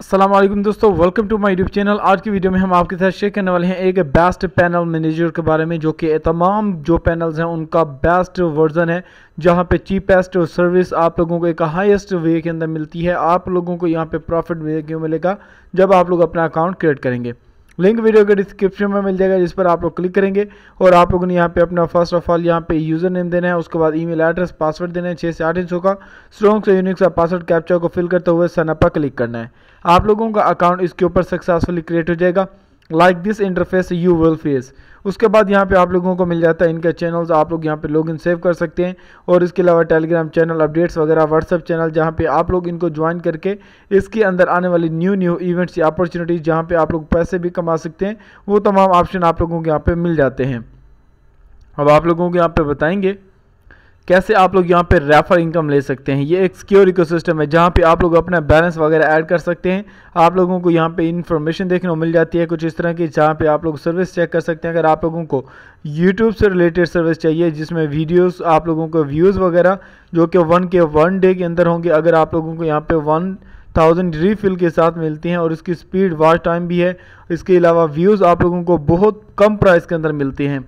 असलम दोस्तों welcome to my YouTube channel आज की वीडियो में हम आपके साथ शेयर करने वाले हैं एक बेस्ट पैनल मैनेजर के बारे में जो कि तमाम जो पैनल्स हैं उनका बेस्ट वर्जन है जहां पे चीपेस्ट सर्विस आप लोगों को एक हाईएस्ट वे के अंदर मिलती है आप लोगों को यहां पे प्रॉफिट वे क्यों मिलेगा जब आप लोग अपना अकाउंट क्रिएट करेंगे लिंक वीडियो के डिस्क्रिप्शन में मिल जाएगा जिस पर आप लोग क्लिक करेंगे और आप लोगों ने यहाँ पे अपना फर्स्ट ऑफ ऑल यहाँ पे यूज़र नेम देना है उसके बाद ईमेल एड्रेस पासवर्ड देना है छः से आठ इंचों का स्ट्रॉन्ग से यूनिक सा पासवर्ड कैप्चा को फिल करते हुए सनअप पर क्लिक करना है आप लोगों का अकाउंट इसके ऊपर सक्सेसफुली क्रिएट हो जाएगा like this interface you will face उसके बाद यहाँ पे आप लोगों को मिल जाता है इनका चैनल्स आप लोग यहाँ पे लॉग इन सेव कर सकते हैं और इसके अलावा टेलीग्राम चैनल अपडेट्स वगैरह व्हाट्सअप चैनल जहाँ पे आप लोग इनको ज्वाइन करके इसके अंदर आने वाली न्यू न्यू इवेंट्स या अपॉर्चुनिटीज़ जहाँ पे आप लोग पैसे भी कमा सकते हैं वो तमाम ऑप्शन आप लोगों के यहाँ पर मिल जाते हैं अब आप लोगों को यहाँ पर बताएँगे कैसे आप लोग यहाँ पे रेफर इनकम ले सकते हैं ये एक सिक्योर इकोसिस्टम है जहाँ पे आप लोग अपना बैलेंस वगैरह ऐड कर सकते हैं आप लोगों को यहाँ पे इन्फॉर्मेशन देखने को मिल जाती है कुछ इस तरह की जहाँ पे आप लोग सर्विस चेक कर सकते हैं अगर आप लोगों को यूट्यूब से रिलेटेड सर्विस चाहिए जिसमें वीडियोज़ आप लोगों को व्यूज़ वगैरह जो कि वन के वन डे के अंदर होंगे अगर आप लोगों को यहाँ पर वन थाउजेंड रीफिल के साथ मिलती हैं और इसकी स्पीड वाच टाइम भी है इसके अलावा व्यूज़ आप लोगों को बहुत कम प्राइस के अंदर मिलती हैं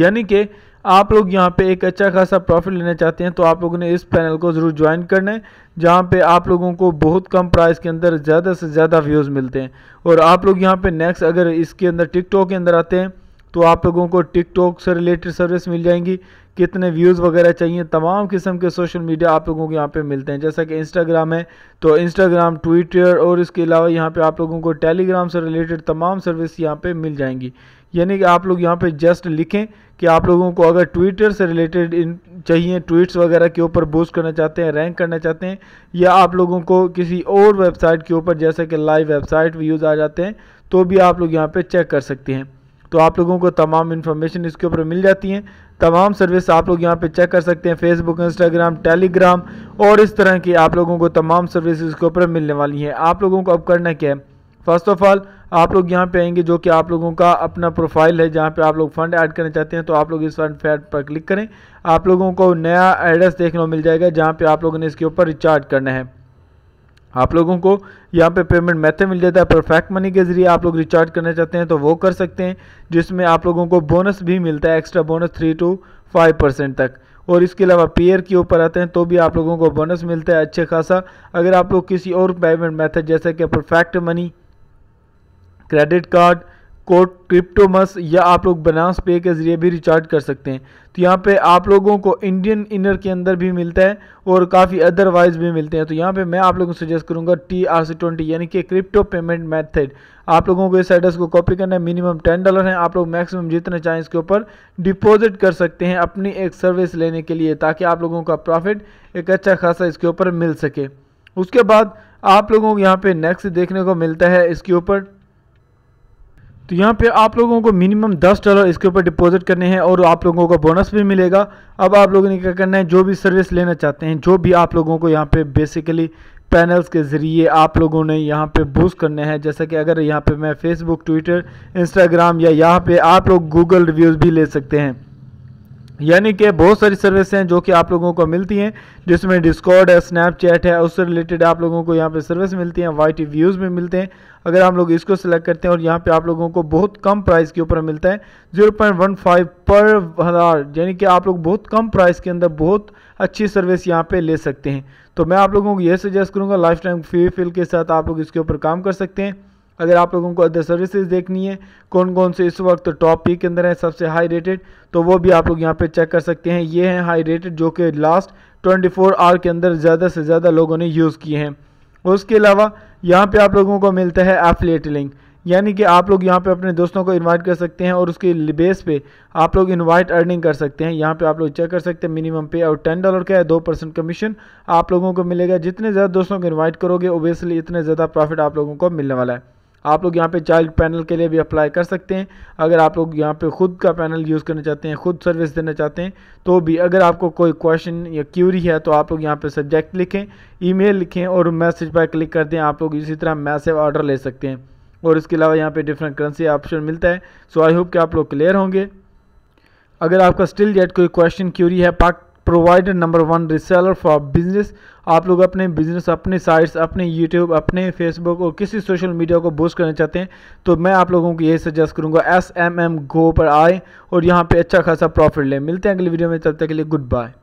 यानी कि आप लोग यहाँ पे एक अच्छा खासा प्रॉफिट लेना चाहते हैं तो आप लोगों ने इस पैनल को ज़रूर ज्वाइन करना है जहाँ पे आप लोगों को बहुत कम प्राइस के अंदर ज़्यादा से ज़्यादा व्यूज़ मिलते हैं और आप लोग यहाँ पे नेक्स्ट अगर इसके अंदर टिकटॉक के अंदर आते हैं तो आप लोगों को टिकटॉक से रिलेटेड सर्विस मिल जाएंगी कितने व्यूज़ वगैरह चाहिए तमाम किस्म के सोशल मीडिया आप लोगों को यहाँ पे मिलते हैं जैसा कि इंस्टाग्राम है तो इंस्टाग्राम ट्विटर और इसके अलावा यहाँ पे आप लोगों को टेलीग्राम से रिलेटेड तमाम सर्विस यहाँ पे मिल जाएंगी यानी कि आप लोग यहाँ पे जस्ट लिखें कि आप लोगों को अगर ट्विटर से रिलेटेड इन चाहिए ट्वीट्स वगैरह के ऊपर बूस्ट करना चाहते हैं रैंक करना चाहते हैं या आप लोगों को किसी और वेबसाइट के ऊपर जैसे कि लाइव वेबसाइट व्यूज़ आ जाते हैं तो भी आप लोग यहाँ पर चेक कर सकते हैं तो आप लोगों को तमाम इन्फॉर्मेशन इसके ऊपर मिल जाती हैं तमाम सर्विस आप लोग यहाँ पे चेक कर सकते हैं फेसबुक इंस्टाग्राम टेलीग्राम और इस तरह की आप लोगों को तमाम सर्विस इसके ऊपर मिलने वाली हैं आप लोगों को अब करना क्या है फर्स्ट ऑफ ऑल आप लोग यहाँ पे आएंगे जो कि आप लोगों का अपना प्रोफाइल है जहाँ पे आप लोग फंड ऐड करना चाहते हैं तो आप लोग इस फंड फैड पर क्लिक करें आप लोगों को नया एड्रेस देखने को मिल जाएगा जहाँ पे आप लोगों ने इसके ऊपर रिचार्ज करना है आप लोगों को यहाँ पे पेमेंट मेथड मिल जाता है परफेक्ट मनी के ज़रिए आप लोग रिचार्ज करना चाहते हैं तो वो कर सकते हैं जिसमें आप लोगों को बोनस भी मिलता है extra bonus three to five percent तक और इसके अलावा पेयर के ऊपर आते हैं तो भी आप लोगों को बोनस मिलता है अच्छे खासा अगर आप लोग किसी और पेमेंट मैथड जैसे कि perfect money credit card code Cryptomus या आप लोग बनास पे के ज़रिए भी रिचार्ज कर सकते हैं तो यहाँ पे आप लोगों को इंडियन इनर के अंदर भी मिलता है और काफ़ी अदरवाइज भी मिलते हैं तो यहाँ पे मैं आप लोगों को सजेस्ट करूँगा टी आर सी ट्वेंटी यानी कि क्रिप्टो पेमेंट मेथड आप लोगों को इस एड्रेस को कॉपी करना है मिनिमम टेन डॉलर है आप लोग मैक्सिमम जितना चाहें इसके ऊपर डिपॉजिट कर सकते हैं अपनी एक सर्विस लेने के लिए ताकि आप लोगों का प्रॉफिट एक अच्छा खासा इसके ऊपर मिल सके उसके बाद आप लोगों को यहाँ पे नेक्स्ट देखने को मिलता है इसके ऊपर तो यहाँ पे आप लोगों को मिनिमम दस डॉलर इसके ऊपर डिपॉजिट करने हैं और आप लोगों को बोनस भी मिलेगा अब आप लोगों ने क्या करना है जो भी सर्विस लेना चाहते हैं जो भी आप लोगों को यहाँ पे बेसिकली पैनल्स के ज़रिए आप लोगों ने यहाँ पे बूस्ट करने हैं जैसा कि अगर यहाँ पे मैं फेसबुक ट्विटर इंस्टाग्राम या यहाँ पे आप लोग गूगल रिव्यूज़ भी ले सकते हैं यानी कि बहुत सारी सर्विस हैं जो कि आप लोगों को मिलती हैं जिसमें डिस्कॉर्ड है स्नैपचैट है उससे रिलेटेड आप लोगों को यहाँ पे सर्विस मिलती हैं टी व्यूज़ में मिलते हैं अगर हम लोग इसको सिलेक्ट करते हैं और यहाँ पे आप लोगों को बहुत कम प्राइस के ऊपर मिलता है 0.15 पर हज़ार यानी कि आप लोग बहुत कम प्राइस के अंदर बहुत अच्छी सर्विस यहाँ पे ले सकते हैं तो मैं आप लोगों को ये सजेस्ट करूँगा लाइफ टाइम फी फिल के साथ आप लोग इसके ऊपर काम कर सकते हैं अगर आप लोगों को अदर सर्विसेज देखनी है कौन कौन से इस वक्त टॉप पी के अंदर है सबसे हाई रेटेड तो वो भी आप लोग यहाँ पे चेक कर सकते हैं ये हैं हाई रेटेड जो कि लास्ट 24 आवर के अंदर ज़्यादा से ज़्यादा लोगों ने यूज़ किए हैं उसके अलावा यहाँ पे आप लोगों को मिलता है एफलेट लिंक यानी कि आप लोग यहाँ पे अपने दोस्तों को इनवाइट कर सकते हैं और उसके बेस पे आप लोग इनवाइट अर्निंग कर सकते हैं यहाँ पे आप लोग चेक कर सकते हैं मिनिमम पे और टेन डॉलर का है दो परसेंट कमीशन आप लोगों को मिलेगा जितने ज़्यादा दोस्तों को इनवाइट करोगे ओबियसली इतने ज़्यादा प्रॉफिट आप लोगों को मिलने वाला है आप लोग यहाँ पे चाइल्ड पैनल के लिए भी अप्लाई कर सकते हैं अगर आप लोग यहाँ पे ख़ुद का पैनल यूज़ करना चाहते हैं ख़ुद सर्विस देना चाहते हैं तो भी अगर आपको कोई क्वेश्चन या क्यूरी है तो आप लोग यहाँ पे सब्जेक्ट लिखें ईमेल लिखें और मैसेज पर क्लिक कर दें आप लोग इसी तरह मैसेव ऑर्डर ले सकते हैं और इसके अलावा यहाँ पर डिफरेंट करेंसी ऑप्शन मिलता है सो आई होप कि आप लोग क्लियर होंगे अगर आपका स्टिल जेट कोई क्वेश्चन क्यूरी है पाक provider number one reseller for business आप लोग अपने बिजनेस अपने साइट्स अपने यूट्यूब अपने फेसबुक और किसी सोशल मीडिया को बूस्ट करना चाहते हैं तो मैं आप लोगों को यही सजेस्ट करूंगा एस एम एम गो पर आए और यहाँ पे अच्छा खासा प्रॉफिट लें मिलते हैं अगली वीडियो में तब तक के लिए गुड बाय